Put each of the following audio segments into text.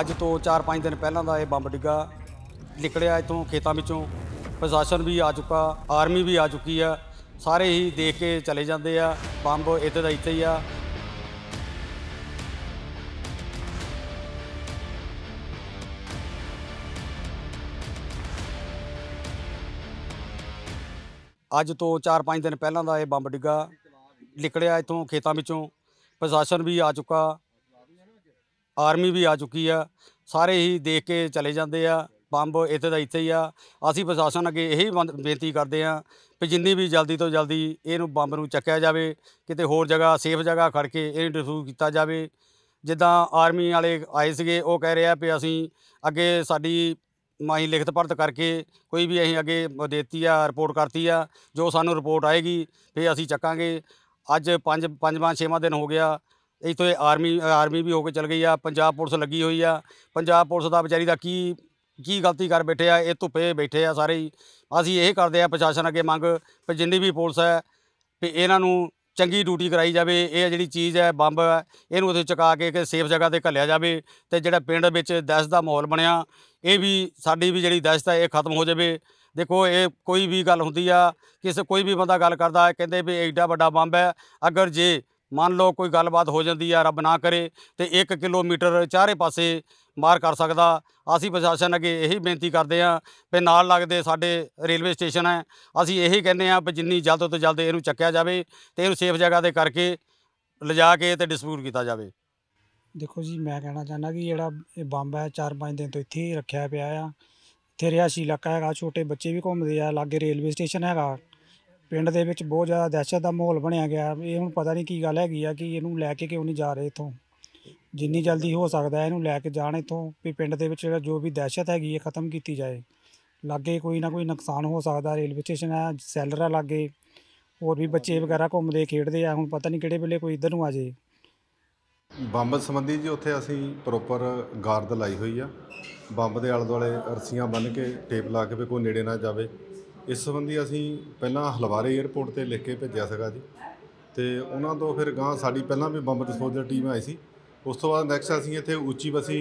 ਅੱਜ ਤੋਂ 4-5 ਦਿਨ ਪਹਿਲਾਂ ਦਾ ਇਹ ਬੰਬ ਡਿੱਗਾ ਨਿਕਲਿਆ ਇਤੋਂ ਖੇਤਾਂ ਵਿੱਚੋਂ ਪ੍ਰਸ਼ਾਸਨ ਵੀ ਆ ਚੁੱਕਾ ਆਰਮੀ ਵੀ ਆ ਚੁੱਕੀ ਆ ਸਾਰੇ ਹੀ ਦੇਖ ਕੇ ਚਲੇ ਜਾਂਦੇ ਆ ਬੰਬ ਇੱਥੇ ਦਾ ਇੱਥੇ ਹੀ ਆ ਅੱਜ ਤੋਂ 4-5 ਦਿਨ ਪਹਿਲਾਂ ਦਾ ਇਹ ਬੰਬ ਡਿੱਗਾ ਨਿਕਲਿਆ ਇਥੋਂ ਖੇਤਾਂ ਵਿੱਚੋਂ ਪ੍ਰਸ਼ਾਸਨ ਵੀ ਆ ਚੁੱਕਾ ਆਰਮੀ ਵੀ ਆ ਚੁੱਕੀ ਆ ਸਾਰੇ ਹੀ ਦੇਖ ਕੇ ਚਲੇ ਜਾਂਦੇ ਆ ਬੰਬ ਇੱਥੇ ਦਾ ਇੱਥੇ ਹੀ ਆ ਅਸੀਂ ਪ੍ਰਸ਼ਾਸਨ ਅੱਗੇ ਇਹੀ ਬੇਨਤੀ ਕਰਦੇ ਆ ਕਿ ਜਿੰਨੀ ਵੀ ਜਲਦੀ ਤੋਂ ਜਲਦੀ ਇਹਨੂੰ ਬੰਬ ਨੂੰ ਚੱਕਿਆ ਜਾਵੇ ਕਿਤੇ ਹੋਰ ਜਗ੍ਹਾ ਸੇਫ ਜਗ੍ਹਾ ਖੜ ਕੇ ਇਹਨੂੰ ਡਿਫਿਊਜ਼ ਕੀਤਾ ਜਾਵੇ ਜਿੱਦਾਂ ਆਰਮੀ ਵਾਲੇ ਆਏ ਸੀਗੇ ਉਹ ਕਹਿ ਰਿਹਾ ਵੀ ਅਸੀਂ ਅੱਗੇ ਸਾਡੀ ਮਾਈ ਲਿਖਤ ਪਰਤ ਕਰਕੇ ਕੋਈ ਵੀ ਅਸੀਂ ਅੱਗੇ ਦੇਤੀ ਆ ਰਿਪੋਰਟ ਕਰਤੀ ਆ ਜੋ ਸਾਨੂੰ ਰਿਪੋਰਟ ਆਏਗੀ ਫੇ ਅਸੀਂ ਚੱਕਾਂਗੇ ਅੱਜ ਪੰਜ ਪੰਜਵਾਂ ਛੇਵਾਂ ਦਿਨ ਹੋ ਗਿਆ ਇੱਥੋਂ ਇਹ ਆਰਮੀ ਆਰਮੀ ਵੀ ਹੋ ਕੇ ਚਲ ਗਈ ਆ ਪੰਜਾਬ ਪੁਲਿਸ ਲੱਗੀ ਹੋਈ ਆ ਪੰਜਾਬ ਪੁਲਿਸ ਦਾ ਵਿਚਾਰੀ ਦਾ ਕੀ ਕੀ ਗਲਤੀ ਕਰ ਬੈਠੇ ਆ ਇਹ ਧੁੱਪੇ ਬੈਠੇ ਆ ਸਾਰੇ ਅਸੀਂ ਇਹ ਕਰਦੇ ਆ ਪ੍ਰਸ਼ਾਸਨ ਅੱਗੇ ਮੰਗ ਕਿ ਜਿੰਨੀ ਵੀ ਪੁਲਿਸ ਹੈ ਵੀ ਇਹਨਾਂ ਨੂੰ ਚੰਗੀ ਡਿਊਟੀ ਕਰਾਈ ਜਾਵੇ ਇਹ ਜਿਹੜੀ ਚੀਜ਼ ਹੈ ਬੰਬ ਹੈ ਇਹਨੂੰ ਉੱਥੇ ਚੁਕਾ ਕੇ ਕਿ ਸੇਫ ਜਗ੍ਹਾ ਤੇ ਘੱਲਿਆ ਜਾਵੇ ਤੇ ਜਿਹੜਾ ਪਿੰਡ ਵਿੱਚ ਦਹਿਸ਼ਤ ਦਾ ਮਾਹੌਲ ਬਣਿਆ ਇਹ ਵੀ ਸਾਡੀ ਵੀ ਜਿਹੜੀ ਦਹਿਸ਼ਤ ਹੈ ਇਹ ਖਤਮ ਹੋ ਜਾਵੇ ਦੇਖੋ ਇਹ ਕੋਈ ਵੀ ਗੱਲ ਹੁੰਦੀ ਆ ਕਿਸੇ ਕੋਈ ਵੀ ਬੰਦਾ ਗੱਲ ਕਰਦਾ ਹੈ ਕਹਿੰਦੇ ਵੀ ਐਡਾ ਵੱਡਾ ਬੰਬ ਹੈ ਅਗਰ ਜੇ ਮੰਨ ਲਓ ਕੋਈ ਗੱਲਬਾਤ ਹੋ ਜਾਂਦੀ ਆ ਰੱਬ ਨਾ ਕਰੇ ਤੇ 1 ਕਿਲੋਮੀਟਰ ਚਾਰੇ ਪਾਸੇ ਮਾਰ ਕਰ ਸਕਦਾ ਅਸੀਂ ਪ੍ਰਸ਼ਾਸਨ ਅੱਗੇ ਇਹੀ ਬੇਨਤੀ ਕਰਦੇ ਆ ਕਿ ਨਾਲ ਲੱਗਦੇ ਸਾਡੇ ਰੇਲਵੇ ਸਟੇਸ਼ਨ ਹੈ ਅਸੀਂ ਇਹੀ ਕਹਿੰਦੇ ਆ ਕਿ ਜਿੰਨੀ ਜਲਦ ਤੋਂ ਜਲਦ ਇਹਨੂੰ ਚੱਕਿਆ ਜਾਵੇ ਤੇ ਇਹਨੂੰ ਸੇਫ ਜਗ੍ਹਾ ਤੇ ਕਰਕੇ ਲਿਜਾ ਕੇ ਤੇ ਡਿਸਪਿਊਟ ਕੀਤਾ ਜਾਵੇ ਦੇਖੋ ਜੀ ਮੈਂ ਕਹਿਣਾ ਚਾਹੁੰਦਾ ਕਿ ਜਿਹੜਾ ਇਹ ਬੰਬ ਹੈ 4-5 ਦਿਨ ਤੋਂ ਇੱਥੇ ਹੀ ਰੱਖਿਆ ਪਿਆ ਆ ਇੱਥੇ ਰਿਆਸੀ ਇਲਾਕਾ ਹੈਗਾ ਛੋਟੇ ਬੱਚੇ ਵੀ ਘੁੰਮਦੇ ਆ ਲਾਗੇ ਰੇਲਵੇ ਸਟੇਸ਼ਨ ਹੈਗਾ ਪਿੰਡ ਦੇ ਵਿੱਚ ਬਹੁਤ ਜ਼ਿਆਦਾ ਦਹਿਸ਼ਤ ਦਾ ਮਾਹੌਲ ਬਣਿਆ ਗਿਆ ਇਹ ਹੁਣ ਪਤਾ ਨਹੀਂ ਕੀ ਗੱਲ ਹੈਗੀ ਆ ਕਿ ਇਹਨੂੰ ਲੈ ਕੇ ਕਿਉਂ ਨਹੀਂ ਜਾ ਰਹੇ ਇਥੋਂ ਜਿੰਨੀ ਜਲਦੀ ਹੋ ਸਕਦਾ ਇਹਨੂੰ ਲੈ ਕੇ ਜਾਣ ਇਥੋਂ ਵੀ ਪਿੰਡ ਦੇ ਵਿੱਚ ਜਿਹੜਾ ਜੋ ਵੀ ਦਹਿਸ਼ਤ ਹੈਗੀ ਹੈ ਖਤਮ ਕੀਤੀ ਜਾਏ ਲੱਗੇ ਕੋਈ ਨਾ ਕੋਈ ਨੁਕਸਾਨ ਹੋ ਸਕਦਾ ਰੇਲਵੇ ਸਟੇਸ਼ਨ ਆ ਸੈਲਰ ਆ ਲੱਗੇ ਹੋਰ ਵੀ ਬੱਚੇ ਵਗੈਰਾ ਘੁੰਮਦੇ ਖੇਡਦੇ ਆ ਹੁਣ ਪਤਾ ਨਹੀਂ ਕਿਹੜੇ ਵੇਲੇ ਕੋਈ ਇਧਰ ਨੂੰ ਆ ਜੇ ਬੰਬ ਸੰਬੰਧੀ ਜੀ ਉੱਥੇ ਅਸੀਂ ਪ੍ਰੋਪਰ ਗਾਰਡ ਲਾਈ ਹੋਈ ਆ ਬੰਬ ਦੇ ਆਲੇ ਦੁਆਲੇ ਰਸੀਆਂ ਬੰਨ ਕੇ ਟੇਪ ਲਾ ਕੇ ਵੀ ਕੋਈ ਨੇੜੇ ਨਾ ਜਾਵੇ ਇਸ ਸੰਬੰਧੀ ਅਸੀਂ ਪਹਿਲਾਂ ਹਲਵਾਰੇ 에ਅਰਪੋਰਟ ਤੇ ਲਿਖ ਕੇ ਭੇਜਿਆ ਸੀਗਾ ਜੀ ਤੇ ਉਹਨਾਂ ਤੋਂ ਫਿਰ ਗਾਂ ਸਾਡੀ ਪਹਿਲਾਂ ਵੀ ਬੰਬ ਡਿਸਪੋਜ਼ਲ ਟੀਮ ਆਈ ਸੀ ਉਸ ਤੋਂ ਬਾਅਦ ਨੈਕਸਟ ਅਸੀਂ ਇੱਥੇ ਉੱਚੀ ਬਸੀ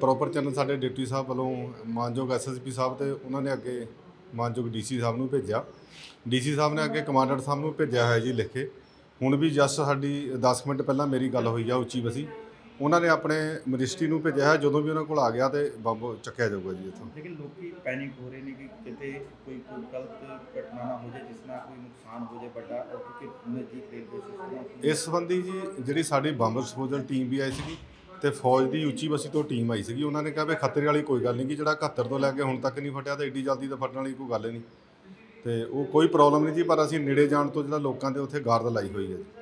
ਪ੍ਰੋਪਰ ਚੈਨਲ ਸਾਡੇ ਡਿਪਟੀ ਸਾਹਿਬ ਵੱਲੋਂ ਮਾਨਯੋਗ ਐਸਐਸਪੀ ਸਾਹਿਬ ਤੇ ਉਹਨਾਂ ਨੇ ਅੱਗੇ ਮਾਨਯੋਗ ਡੀਸੀ ਸਾਹਿਬ ਨੂੰ ਭੇਜਿਆ ਡੀਸੀ ਸਾਹਿਬ ਨੇ ਅੱਗੇ ਕਮਾਂਡਰ ਸਾਹਿਬ ਨੂੰ ਭੇਜਿਆ ਹੈ ਜੀ ਲਿਖ ਕੇ ਹੁਣ ਵੀ ਜਸ ਸਾਡੀ 10 ਮਿੰਟ ਪਹਿਲਾਂ ਮੇਰੀ ਗੱਲ ਹੋਈ ਆ ਉੱਚੀ ਬਸੀ ਉਹਨਾਂ ਨੇ ਆਪਣੇ ਮਜਿਸਟਰੀ ਨੂੰ ਭੇਜਿਆ ਹੈ ਜਦੋਂ ਵੀ ਉਹਨਾਂ ਕੋਲ ਆ ਗਿਆ ਤੇ ਬੰਬ ਚੱਕਿਆ ਜਾਊਗਾ ਜੀ ਇੱਥੋਂ ਲੇਕਿਨ ਲੋਕੀ ਪੈਨਿਕ ਹੋ ਰਹੇ ਨੇ ਕਿ ਕਿਤੇ ਕੋਈ ਕੋਈ ਗਲਤ ਘਟਨਾ ਨਾ ਹੋ ਜਾਏ ਜਿਸ ਨਾਲ ਕੋਈ ਨੁਕਸਾਨ ਹੋ ਜਾਏ ਵੱਡਾ ਔਰ ਕਿਉਂਕਿ ਨਜ਼ਦੀਕ ਰੇਲਵੇ ਸਿਸਟਮ ਇਸ ਸੰਬੰਧੀ ਜੀ ਜਿਹੜੀ ਸਾਡੀ ਬੰਬ ਸਪੋਜ਼ਲ ਟੀਮ ਵੀ ਆਈ ਸੀਗੀ ਤੇ ਫੌਜ ਦੀ ਉੱਚੀ ਬਸੀ ਤੋਂ ਟੀਮ ਆਈ ਸੀਗੀ ਉਹਨਾਂ ਨੇ ਕਿਹਾ ਵੀ ਖਤਰੇ ਵਾਲੀ ਕੋਈ ਗੱਲ ਨਹੀਂ ਕਿ ਜਿਹੜਾ 71 ਤੋਂ ਲੈ ਕੇ ਹੁਣ ਤੱਕ ਨਹੀਂ ਫਟਿਆ ਤਾਂ ਏਡੀ ਜਲਦੀ ਤਾਂ ਫਟਣ ਵਾਲੀ ਕੋਈ ਗੱਲ ਨਹੀਂ ਤੇ ਉਹ ਕੋਈ ਪ੍ਰੋਬਲਮ ਨਹੀਂ ਜੀ ਪਰ ਅਸੀਂ ਨੇੜੇ ਜਾਣ ਤੋਂ ਜਿਹੜਾ ਲੋਕਾਂ ਦੇ ਉੱਥੇ ਗਾਰਡ ਲਾਈ ਹੋਈ ਹੈ